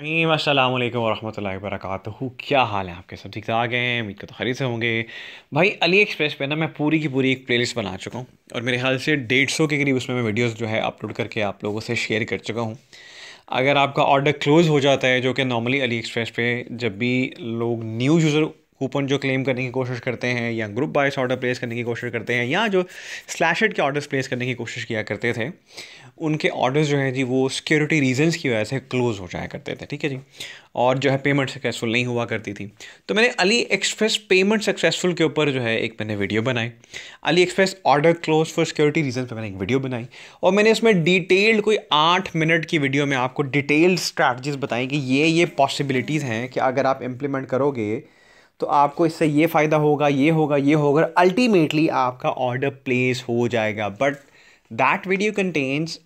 असल वरह वर्क क्या हाल है आपके सब ठीक ठाक हैं उम्मीद का तो खरीद से होंगे भाई अली एक्सप्रेस पे ना मैं पूरी की पूरी एक प्लेलिस्ट बना चुका हूँ और मेरे ख्याल से डेढ़ सौ के करीब उसमें मैं वीडियोस जो है अपलोड करके आप लोगों से शेयर कर चुका हूँ अगर आपका ऑर्डर क्लोज़ हो जाता है जो कि नॉर्मली अली एक्सप्रेस पर जब भी लोग न्यू यूज़र कूपन जो क्लेम करने की कोशिश करते हैं या ग्रुप बाइस ऑर्डर प्लेस करने की कोशिश करते हैं या जो स्लैशेड के ऑर्डर्स प्लेस करने की कोशिश किया करते थे उनके ऑर्डर्स जो हैं जी वो सिक्योरिटी रीजंस की वजह से क्लोज़ हो जाया करते थे ठीक है जी और जो है पेमेंट सक्सेसफुल नहीं हुआ करती थी तो मैंने अली एक्सप्रेस पेमेंट सक्सेसफुल के ऊपर जो है एक मैंने वीडियो बनाई AliExpress order close for security reason पर मैंने एक वीडियो बनाई और मैंने इसमें डिटेल्ड कोई आठ मिनट की वीडियो में आपको डिटेल्ड स्ट्रैटजीज बताई कि ये ये पॉसिबिलिटीज़ हैं कि अगर आप इम्प्लीमेंट करोगे तो आपको इससे ये फ़ायदा होगा ये होगा ये होगा अल्टीमेटली आपका ऑर्डर प्लेस हो जाएगा but that video contains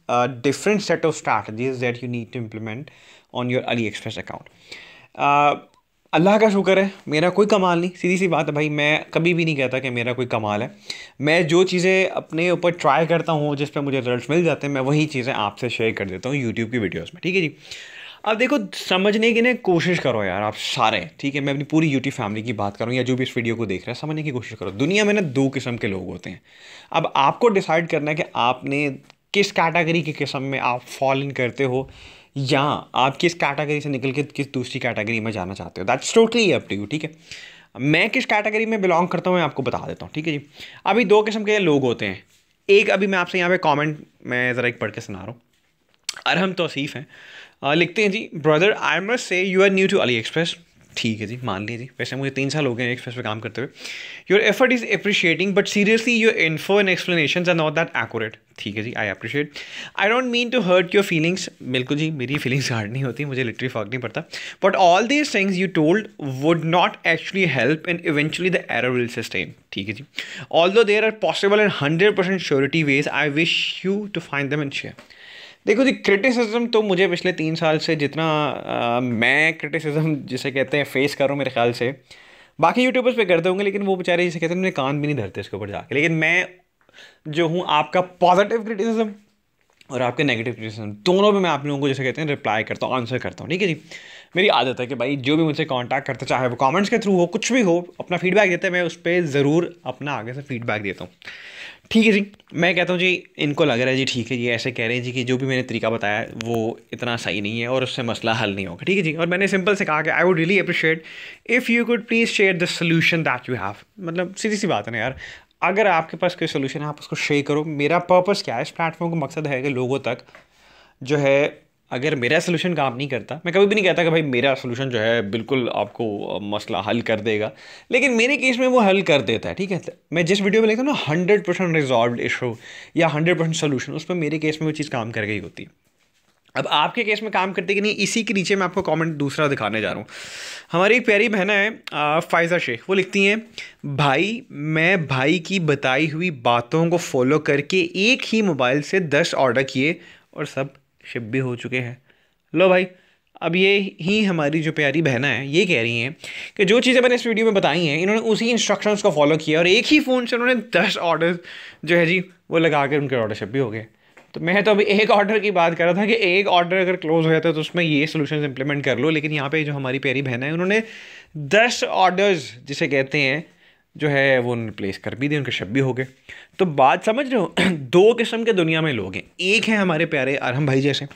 different set of strategies that you need to implement on your AliExpress account अल्लाह का शुक्र है मेरा कोई कमाल नहीं सीधी सी बात है भाई मैं कभी भी नहीं कहता कि मेरा कोई कमाल है मैं जो चीज़ें अपने ऊपर ट्राई करता हूँ जिस पर मुझे रिजल्ट मिल जाते हैं मैं वही चीज़ें आपसे शेयर कर देता हूँ यूट्यूब की वीडियोज़ में ठीक है जी अब देखो समझने की ना कोशिश करो यार आप सारे ठीक है मैं अपनी पूरी यूट्यूब फैमिली की बात करूँ या जो भी इस वीडियो को देख रहा है समझने की कोशिश करो दुनिया में ना दो किस्म के लोग होते हैं अब आपको डिसाइड करना है कि आपने किस कैटेगरी की किस्म में आप फॉल इन करते हो या आप किस कैटेगरी से निकल के किस दूसरी कैटेगरी में जाना चाहते हो that's totally up to you ठीक है मैं किस कैटेगरी में बिलोंग करता हूँ मैं आपको बता देता हूँ ठीक है जी अभी दो किस्म के लोग होते हैं एक अभी मैं आपसे यहाँ पे कमेंट मैं ज़रा एक पढ़ के सुना रहा हूँ अरहम तोसीफ़ हैं लिखते हैं जी brother I must say you are new to AliExpress ठीक है जी मान लीजिए जी वैसे मुझे तीन साल हो गए एक्सप्रेस पे काम करते हुए your effort is appreciating but seriously your info and explanation are not that accurate ठीक है जी I appreciate I don't mean to hurt your feelings बिल्कुल जी मेरी फीलिंग्स हार्ड नहीं होती मुझे लिटरी फर्क नहीं पड़ता but all these things you told would not actually help and eventually the error will sustain ठीक है जी although there are possible and hundred percent surety ways I wish you to find them and share देखो जी criticism तो मुझे पिछले तीन साल से जितना आ, मैं क्रिटिसिज्म जिसे कहते हैं फेस करूँ मेरे ख्याल से बाकी यूट्यूबर्स पे करते होंगे लेकिन वो बेचारे जिसे कहते हैं मेरे कान भी नहीं धरते इसके ऊपर जाके लेकिन मैं जो हूँ आपका पॉजिटिव क्रिटिसिज्म और आपके नेगेटिव क्रिटिसिज्म दोनों में मैं आप लोगों को जैसे कहते हैं रिप्लाई करता हूँ आंसर करता हूँ ठीक है जी मेरी आदत है कि भाई जो भी मुझसे कांटेक्ट करता चाहे वो कमेंट्स के थ्रू हो कुछ भी हो अपना फीडबैक देते हैं मैं उस पर ज़रूर अपना आगे से फीडबैक देता हूँ ठीक है जी मैं कहता हूँ जी इनको लग रहा है जी ठीक है जी ऐसे कह रहे हैं जी कि जो भी मैंने तरीका बताया वो इतना सही नहीं है और उससे मसला हल नहीं होगा ठीक है जी और मैंने सिंपल से कहा कि I would really appreciate if you could please share the solution that you have मतलब सीधी सी बात है ना यार अगर आपके पास कोई सोल्यूशन है आप उसको शेयर करो मेरा पर्पज़ क्या है इस प्लेटफॉर्म का मकसद है कि लोगों तक जो है अगर मेरा सोल्यूशन काम नहीं करता मैं कभी भी नहीं कहता कि भाई मेरा सोल्यूशन जो है बिल्कुल आपको मसला हल कर देगा लेकिन मेरे केस में वो हल कर देता है ठीक है मैं जिस वीडियो में लिखता हूँ ना हंड्रेड परसेंट रिजॉल्व इशू या हंड्रेड परसेंट सोल्यूशन उस पर मेरे केस में वो चीज़ काम कर गई होती है अब आपके केस में काम करते कि नहीं इसी के नीचे मैं आपको कमेंट दूसरा दिखाने जा रहा हूँ हमारी एक प्यारी बहन है फायज़ा शेख वो लिखती हैं भाई मैं भाई की बताई हुई बातों को फॉलो करके एक ही मोबाइल से दस ऑर्डर किए और सब शिप भी हो चुके हैं लो भाई अब ये ही हमारी जो प्यारी बहना है ये कह रही हैं कि जो चीज़ें मैंने इस वीडियो में बताई हैं इन्होंने उसी इंस्ट्रक्शंस को फॉलो किया और एक ही फ़ोन से उन्होंने दस ऑर्डर जो है जी वो लगा कर उनके ऑर्डरशिप भी हो गए तो मैं तो अभी एक ऑर्डर की बात कर रहा था कि एक ऑर्डर अगर क्लोज हो जाता है तो उसमें ये सोल्यूशन इंप्लीमेंट कर लो लेकिन यहाँ पर जो हमारी प्यारी बहन है उन्होंने दस ऑर्डर्स जिसे कहते हैं जो है वो उन्होंने प्लेस कर भी दी उनके शब भी हो गए तो बात समझ रहे हो दो किस्म के दुनिया में लोग हैं एक हैं हमारे प्यारे अरहम भाई जैसे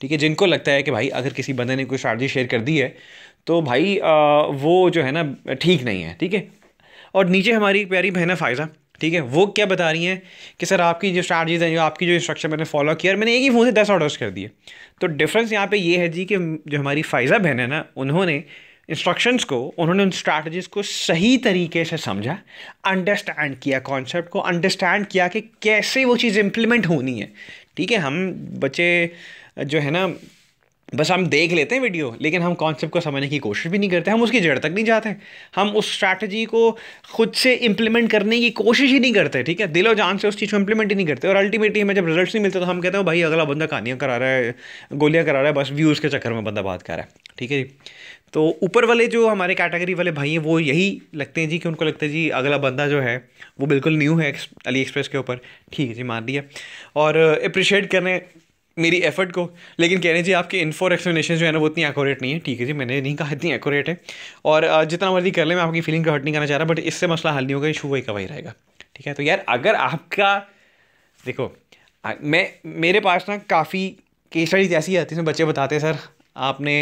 ठीक है जिनको लगता है कि भाई अगर किसी बंदे ने कोई सार्जी शेयर कर दी है तो भाई आ, वो जो है ना ठीक नहीं है ठीक है और नीचे हमारी प्यारी बहन है फ़ायज़ा ठीक है वो क्या बता रही हैं कि सर आपकी जो चार्जेज हैं जो आपकी जो इंस्ट्रक्शन मैंने फॉलो किया और मैंने एक ही फ़ोन से दस ऑर्डर्स कर दिए तो डिफरेंस यहाँ पे ये है जी कि जो हमारी फ़ायज़ा बहन है ना उन्होंने इंस्ट्रक्शंस को उन्होंने उन स्ट्रैटेजीज को सही तरीके से समझा अंडरस्टैंड किया कॉन्सेप्ट को अंडरस्टैंड किया कि कैसे वो चीज़ इम्प्लीमेंट होनी है ठीक है हम बच्चे जो है ना बस हम देख लेते हैं वीडियो लेकिन हम कॉन्सेप्ट को समझने की कोशिश भी नहीं करते हम उसकी जड़ तक नहीं जाते हम उस स्ट्रैटेजी को खुद से इम्प्लीमेंट करने की कोशिश ही नहीं करते ठीक है दिलो जान से उस चीज़ को इम्प्लीमेंट ही नहीं करते और अल्टीमेटली हमें जब रिजल्ट नहीं मिलते तो हम कहते हैं भाई अगला बंदा कहानियाँ करा रहा है गोलियाँ करा रहा है बस व्यूज़ के चक्कर में बंदा बात कर रहा है ठीक है जी तो ऊपर वाले जो हमारे कैटेगरी वाले भाई हैं वो यही लगते हैं जी कि उनको लगता है जी अगला बंदा जो है वो बिल्कुल न्यू है अली एक्सप्रेस के ऊपर ठीक है जी मान लिया और अप्रिशिएट uh, करें मेरी एफर्ट को लेकिन कह रहे हैं जी आपके इन्फोर एक्सप्लेनेशन जो है ना वो इतनी एकोरेट नहीं है ठीक है जी मैंने नहीं कहा इतनी एकोरेट है और uh, जितना मर्जी कर लें मैं आपकी फीलिंग का हर्ट नहीं करना चाह रहा बट इससे मसला हल नहीं होगा इशू वही का वही रहेगा ठीक है तो यार अगर आपका देखो मैं मेरे पास ना काफ़ी केसरी जैसी आती है बच्चे बताते हैं सर आपने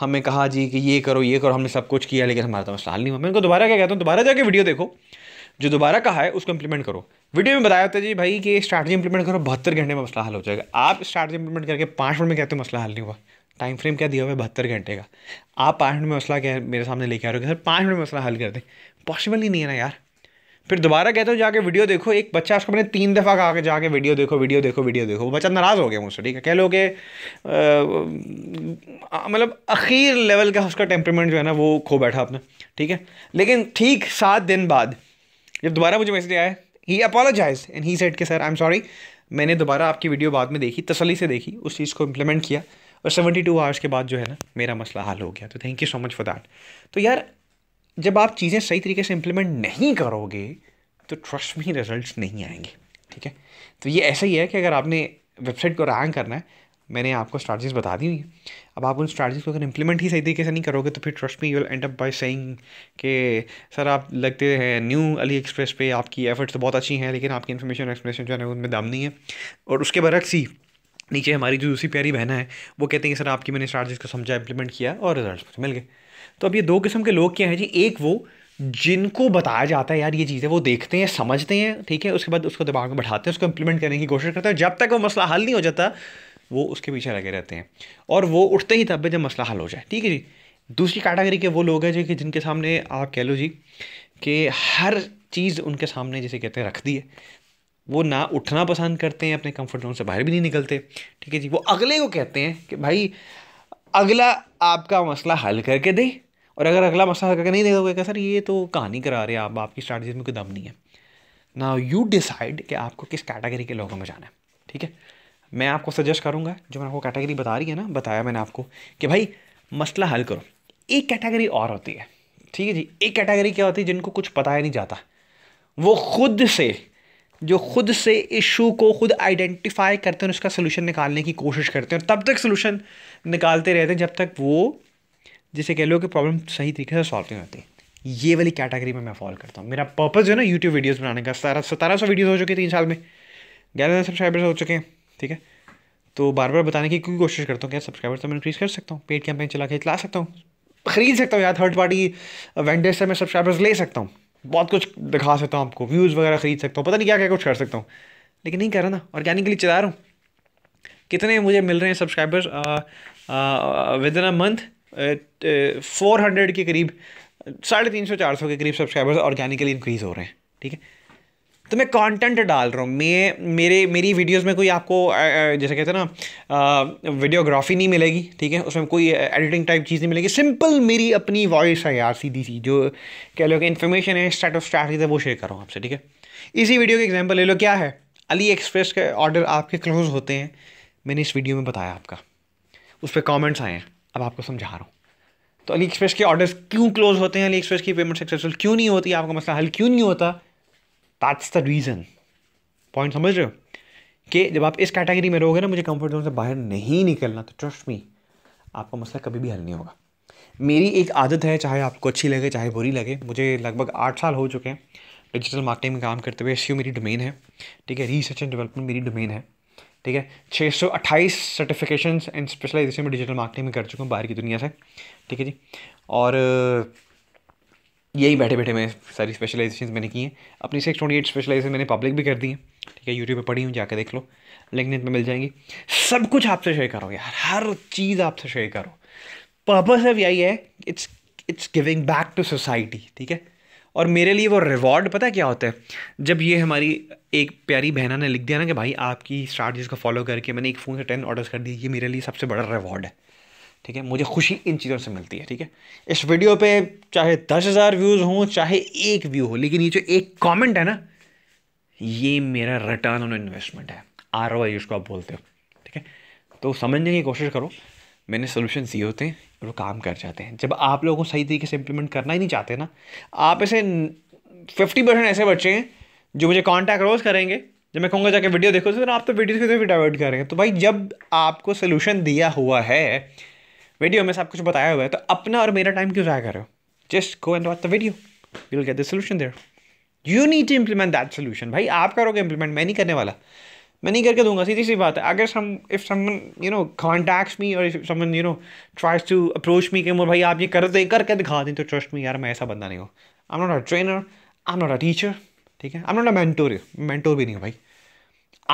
हमें कहा जी कि ये करो ये करो हमने सब कुछ किया लेकिन हमारा तो मसला हल नहीं हुआ मैं उनको दोबारा क्या कहता हूँ दोबारा जाके वीडियो देखो जो दोबारा कहा है उसको इंप्लीमेंट करो वीडियो में बताया था जी भाई कि स्ट्रैटेजी इंप्लीमेंट करो बहत्तर घंटे में मसला हल हो जाएगा आप स्ट्रैटेजी इंप्लीमेंट करके पाँच मिनट में कहते हो मसला हल नहीं हुआ टाइम फ्रेम क्या दिया हुआ है बहत्तर घंटे का आप पाँच मिनट में मसला क्या मेरे सामने लेके आ रहे हो सर पाँच मिनट में मसला हल कर दें पॉसिबल ही नहीं है ना यार फिर दोबारा कहता हूँ जाके वीडियो देखो एक बच्चा उसको मैंने तीन दफ़ा कहा कि जाके वीडियो देखो वीडियो देखो वीडियो देखो बच्चा नाराज़ हो गया मुझसे ठीक है कह लो कि मतलब अखीर लेवल का उसका टेम्परमेंट जो है ना वो खो बैठा अपना ठीक है लेकिन ठीक सात दिन बाद जब दोबारा मुझे मैसेज आया he apologize and he said के सर आई एम सॉरी मैंने दोबारा आपकी वीडियो बाद में देखी तसली से देखी उस चीज़ को इम्प्लीमेंट किया और सेवेंटी टू आवर्स के बाद जो है ना मेरा मसला हल हो गया तो thank you so much for that तो यार जब आप चीज़ें सही तरीके से इम्प्लीमेंट नहीं करोगे तो ट्रस्ट में रिजल्ट नहीं आएंगे ठीक है तो ये ऐसा ही है कि अगर आपने वेबसाइट को रैंक करना है मैंने आपको स्ट्रैटजीज बता दी हुई है अब आप उन स्ट्रैटजीज को अगर इम्प्लीमेंट ही सही तरीके से नहीं करोगे तो फिर trust me you will end up by saying के सर आप लगते हैं न्यू अली एक्सप्रेस पे आपकी एफर्ट्स तो बहुत अच्छी हैं लेकिन आपकी इन्फॉर्मेशन एक्सप्रेशन जो है उनमें दाम नहीं है और उसके बरक्स ही नीचे हमारी जो दूसरी प्यारी बहना है वो कहते हैं कि सर आपकी मैंने स्ट्रैटजीज को समझा इम्प्लीमेंट किया और रिजल्ट मिल गए तो अब ये दो किस्म के लोग क्या हैं जी एक वो जिनको बताया जाता है यार ये चीज़ें वो देखते हैं समझते हैं ठीक है उसके बाद उसको दिमाग में बैठाते हैं उसको इम्प्लीमेंट करने की कोशिश करते हैं जब तक वो मसला हल नहीं हो जाता वो उसके पीछे लगे रहते हैं और वो उठते ही तब जब मसला हल हो जाए ठीक है जी दूसरी कैटेगरी के वो लोग हैं जो कि जिनके सामने आप कह लो जी कि हर चीज़ उनके सामने जैसे कहते हैं रख दी है वो ना उठना पसंद करते हैं अपने कंफर्ट जोन से बाहर भी नहीं निकलते ठीक है जी वो अगले को कहते हैं कि भाई अगला आपका मसला हल करके दे और अगर अगला मसला हल करके नहीं देगा तो कहेगा सर ये तो कहानी करा रहे हैं आप आपकी स्ट्रैटेजी में कोई दम नहीं है ना यू डिसाइड कि आपको किस कैटेगरी के लोगों में जाना है ठीक है मैं आपको सजेस्ट करूँगा जो मैंने आपको कैटेगरी बता रही है ना बताया मैंने आपको कि भाई मसला हल करो एक कैटेगरी और होती है ठीक है जी एक कैटेगरी क्या होती है जिनको कुछ पता ही नहीं जाता वो खुद से जो खुद से इशू को खुद आइडेंटिफाई करते हैं उसका सोल्यूशन निकालने की कोशिश करते हैं और तब तक सोल्यूशन निकालते रहते हैं जब तक वो जिसे कह लो कि प्रॉब्लम सही तरीके से सॉल्व नहीं होती ये वाली कैटेगरी में मैं फॉलो करता हूँ मेरा पर्पज़ है ना यूट्यूब वीडियोज़ बनाने का सतारह सतारह सौ वीडियोज़ हो चुके तीन साल में ग्यारह हज़ार सब्सक्राइबर्स हो चुके हैं ठीक है तो बार बार बताने की क्यों कोशिश करता हूँ क्या सब्सक्राइबर्स तो मैं इंक्रीज़ कर सकता हूँ पेड कैंपेन चला के चला सकता हूँ खरीद सकता हूँ या थर्ड पार्टी वेंडर्स से मैं सब्सक्राइबर्स ले सकता हूँ बहुत कुछ दिखा सकता हूँ आपको व्यूज़ वगैरह ख़रीद सकता हूँ पता नहीं क्या क्या कुछ कर सकता हूँ लेकिन नहीं कर रहा ना ऑर्गेनिकली चला रहा हूँ कितने मुझे मिल रहे हैं subscribers within a month four hundred के करीब साढ़े तीन सौ चार सौ के करीब सब्सक्राइबर्स ऑर्गेनिकली इंक्रीज़ हो रहे हैं ठीक है तो मैं कंटेंट डाल रहा हूँ मैं मेरे मेरी वीडियोस में कोई आपको जैसे कहते हैं ना वीडियोग्राफी नहीं मिलेगी ठीक है उसमें कोई एडिटिंग टाइप चीज़ नहीं मिलेगी सिंपल मेरी अपनी वॉइस है यार सीधी सी जो कह लो कि इन्फॉर्मेशन है स्टार्ट ऑफ स्टार्ट है वो शेयर कर रहा हूँ आपसे ठीक है इसी वीडियो के एग्जाम्पल ले लो क्या है अली एक्सप्रेस के ऑर्डर आपके क्लोज होते हैं मैंने इस वीडियो में बताया आपका उस पर कॉमेंट्स आए हैं अब आपको समझा रहा हूँ तो अली एक्सप्रेस के ऑर्डर्स क्यों क्लोज होते हैं अली एक्सप्रेस की पेमेंट सक्सेसफुल क्यों नहीं होती आपका मसला हल क्यों नहीं होता दैट्स द रीज़न पॉइंट समझ रहे हो कि जब आप इस कैटेगरी में रहोगे ना मुझे कंफर्ट जोन से बाहर नहीं निकलना तो ट्रस्ट मी आपका मसला कभी भी हल नहीं होगा मेरी एक आदत है चाहे आपको अच्छी लगे चाहे बुरी लगे मुझे लगभग आठ साल हो चुके हैं डिजिटल मार्केटिंग में काम करते हुए एस मेरी डोमेन है ठीक है रिसर्च एंड डेवलपमेंट मेरी डोमेन है ठीक है छः सौ अट्ठाईस सर्टिफिकेशन एंड स्पेशलाइजेशन में डिजिटल मार्केटिंग में कर चुका हूँ बाहर की दुनिया से ठीक है जी और यही बैठे बैठे मैं सारी स्पेशलाइजेशन मैंने की हैं अपनी सिक्स ट्वेंटी एट स्पेशलाइजेशन मैंने पब्लिक भी कर दी है ठीक है यूट्यूब पर पढ़ी हूँ जाकर देख लो लेकिन पे मिल जाएंगी सब कुछ आपसे शेयर करो यार हर चीज़ आपसे शेयर करो पर्पज़ अब यही है it's it's giving back to society ठीक है और मेरे लिए वो रिवॉर्ड पता है क्या होता है जब ये हमारी एक प्यारी बहना ने लिख दिया ना कि भाई आपकी स्ट्रैटजीज को फॉलो करके मैंने एक फ़ोन से टेन ऑर्डर्स कर दिए ये मेरे लिए सबसे बड़ा रिवॉर्ड है ठीक है मुझे खुशी इन चीज़ों से मिलती है ठीक है इस वीडियो पे चाहे दस हज़ार व्यूज़ हों चाहे एक व्यू हो लेकिन ये जो एक कमेंट है ना ये मेरा रिटर्न ऑन इन्वेस्टमेंट है आर ओ आई जिसको आप बोलते हो ठीक है तो समझने की कोशिश करो मैंने सोल्यूशन दिए होते हैं और वो काम कर जाते हैं जब आप लोगों को सही तरीके से इम्प्लीमेंट करना ही नहीं चाहते ना आप ऐसे फिफ्टी परसेंट ऐसे बच्चे हैं जो मुझे कॉन्टैक्ट रोज़ करेंगे जब मैं कहूँगा जाके वीडियो देखो तो आप तो वीडियो की भी डाइवर्ट करेंगे तो भाई जब आपको सोल्यूशन दिया हुआ है वीडियो में सब कुछ बताया हुआ है तो अपना और मेरा टाइम क्यों ज़ाया करो हो just go and watch the video you will get the solution there you need to implement that solution भाई आप करोगे इम्प्लीमेंट मैं नहीं करने वाला मैं नहीं करके दूंगा सीधी सी बात है अगर some if someone you know contacts me और someone you know tries to approach me के मोर भाई आप ये कर दें करके दिखा दें तो ट्रस्ट मी यार मैं ऐसा बंदा नहीं हूँ I am not a trainer I am not a teacher ठीक है I am not a mentor mentor भी नहीं हूँ भाई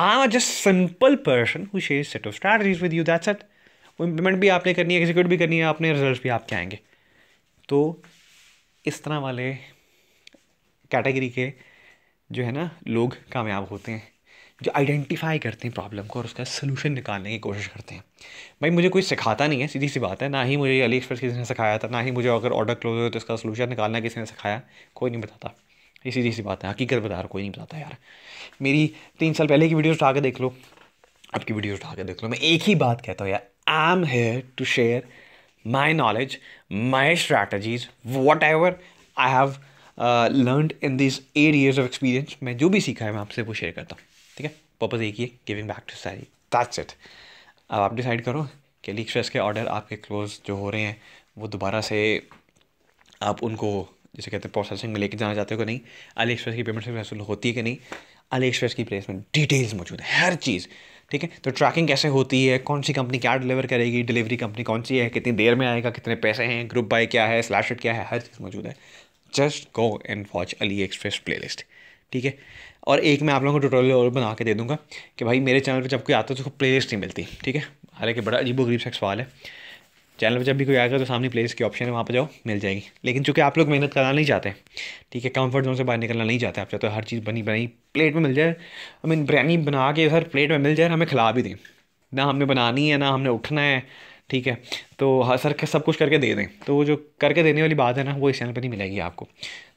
I am just simple person who share set of strategies with you that set वो इम्प्लीमेंट भी आपने करनी है एग्जीक्यूट भी करनी है आपने रिजल्ट भी आपके आएंगे तो इस तरह वाले कैटेगरी के जो है ना लोग कामयाब होते हैं जो आइडेंटिफाई करते हैं प्रॉब्लम को और उसका सलूशन निकालने की कोशिश करते हैं भाई मुझे कोई सिखाता नहीं है सीधी सी बात है ना ही मुझे अली एक्सप्रेस किसी ने सिखाया था ना ही मुझे अगर ऑर्डर क्लोज हो तो इसका सलूशन निकालना किसी ने सिखाया कोई नहीं बताता ये सीधी सी बात है हकीकत बता रहा कोई नहीं बताता यार मेरी तीन साल पहले की वीडियोज़ उठा के देख लो आपकी वीडियोज़ उठा के देख लो मैं एक ही बात कहता हूँ यार I am here to share my knowledge my strategies whatever I have learn in this eight years of experience मैं जो भी सीखा है मैं आपसे वो शेयर करता हूँ ठीक है पर्पज़ एक ही है गिविंग बैक टू सारी दैट्स इट अब आप डिसाइड करो कि लीक स्ट्रेस के ऑर्डर आपके क्लोज जो हो रहे हैं वो दोबारा से आप उनको जैसे कहते हैं प्रोसेसिंग में लेके जाना चाहते हो कि नहीं अली एक्सप्रेस की पेमेंट सक्सेसफुल होती है कि नहीं अली एक्सप्रेस की प्लेस में डिटेल्स मौजूद है हर चीज़ ठीक है तो ट्रैकिंग कैसे होती है कौन सी कंपनी क्या डिलीवर करेगी डिलीवरी कंपनी कौन सी है कितनी देर में आएगा कितने पैसे हैं ग्रुप बाय क्या है स्लैश क्या है हर चीज़ मौजूद है just go and watch AliExpress playlist ठीक है और एक मैं आप लोगों को ट्यूटोरियल और बना के दे दूंगा कि भाई मेरे चैनल पर जब कोई आता है तो उसको प्ले लिस्ट नहीं मिलती ठीक है हालांकि बड़ा अजीब वरीब सा सवाल है चैनल पर जब भी कोई आएगा तो सामने प्लेस की ऑप्शन है वहाँ पर जाओ मिल जाएगी लेकिन चूंकि आप लोग मेहनत करना नहीं चाहते ठीक है कम्फर्ट जोन से बाहर निकलना नहीं चाहते आप चाहते हो हर चीज़ बनी बनाई प्लेट में मिल जाए आई मीन बिरयानी बना के हर प्लेट में मिल जाए हमें खिला भी दें ना हमने बनानी है ना हमने उठना है ठीक है तो हर सर के सब कुछ करके दे दें तो वो जो करके देने वाली बात है ना वो इस चैनल पर नहीं मिलेगी आपको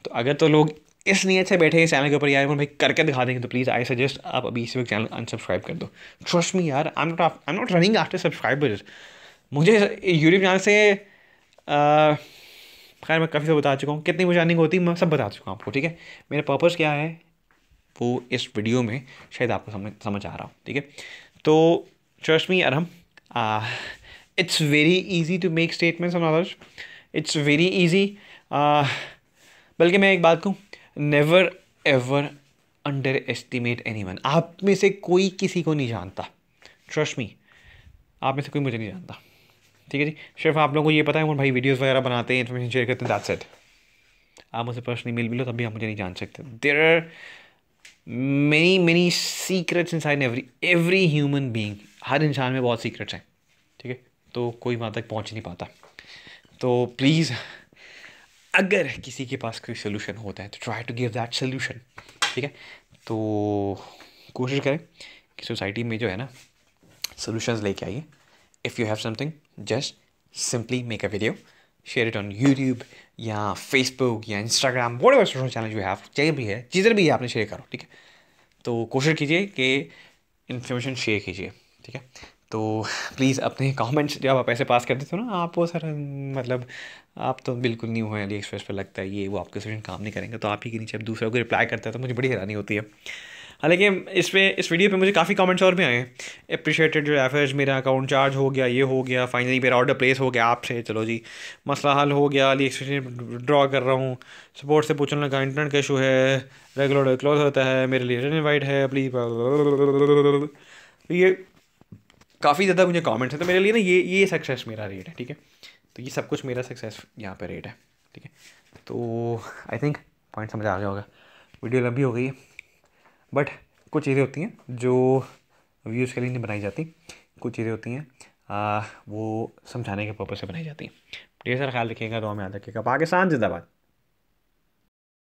तो अगर तो लोग इस नीयत से बैठे इस चैनल के ऊपर यार भाई करके दिखा देंगे तो प्लीज़ आई सजेस्ट आप अभी इस वक्त चैनल अनसब्सक्राइब कर दो ट्रस्ट मी यार I am not I am not running after subscribers मुझे यूट्यूब चैनल से खैर मैं काफ़ी सब बता चुका हूँ कितनी मुझे अर्निंग होती है मैं सब बता चुका हूँ आपको ठीक है मेरा पर्पज़ क्या है वो इस वीडियो में शायद आपको समझ समझ आ रहा हूँ ठीक है तो trust me Arham it's very easy to make statements on others it's very easy बल्कि मैं एक बात कहूँ never ever underestimate anyone आप में से कोई किसी को नहीं जानता ट्रस्ट मी आप में से कोई मुझे नहीं जानता ठीक है जी सिर्फ आप लोगों को ये पता है हम भाई वीडियोज़ वगैरह बनाते हैं इन्फॉर्मेशन शेयर करते हैं दैट सेट आप मुझसे पर्सनली मिल भी लो तभी आप मुझे नहीं जान सकते there are many many secrets inside every every human being हर इंसान में बहुत सीक्रेट्स हैं ठीक है तो कोई वहाँ तक पहुँच नहीं पाता तो प्लीज़ अगर किसी के पास कोई सोल्यूशन होता है तो try to give that solution ठीक है तो कोशिश करें कि सोसाइटी में जो है ना सोल्यूशन लेके आइए if you have something just simply make a video share it on YouTube या फेसबुक या Instagram, whatever चैनल जो है आप चाहे भी है जिधर भी है आपने शेयर करो ठीक है तो कोशिश कीजिए कि इन्फॉर्मेशन शेयर कीजिए ठीक है तो प्लीज़ अपने कमेंट्स जब आप ऐसे पास करते थे हो ना आप वो सर मतलब आप तो बिल्कुल नहीं हैं अली एक्सप्रेस पर लगता है ये वो आपके सोशन काम नहीं करेंगे तो आप ही के नीचे अब दूसरे को रिप्लाई करता है तो मुझे बड़ी हैरानी होती है हालांकि इस पर इस वीडियो पे मुझे काफ़ी कमेंट्स और भी आए हैं अप्रिशिएटेड जो एफर्स मेरा अकाउंट चार्ज हो गया ये हो गया फाइनली मेरा ऑर्डर प्लेस हो गया आपसे चलो जी मसला हल हो गया अली एक्सप्रेस ड्रॉ कर रहा हूँ सपोर्ट से पूछने लगा इंटरनेट का इशू है रेगुलर क्लोज होता है मेरे लिए इन्वाइट है प्लीज तो ये काफ़ी ज़्यादा मुझे कॉमेंट्स हैं तो मेरे लिए ना ये ये सक्सेस मेरा रेट है ठीक है तो ये सब कुछ मेरा सक्सेस यहाँ पर रेट है ठीक है तो आई थिंक पॉइंट समझ आ गया होगा वीडियो लंबी हो गई है बट कुछ चीज़ें होती हैं जो व्यूज़ के लिए नहीं बनाई जाती कुछ चीज़ें होती हैं वो समझाने के पर्पज़ से बनाई जाती हैं ढेर सारा ख्याल रखिएगा दो में याद रखिएगा पाकिस्तान जिंदाबाद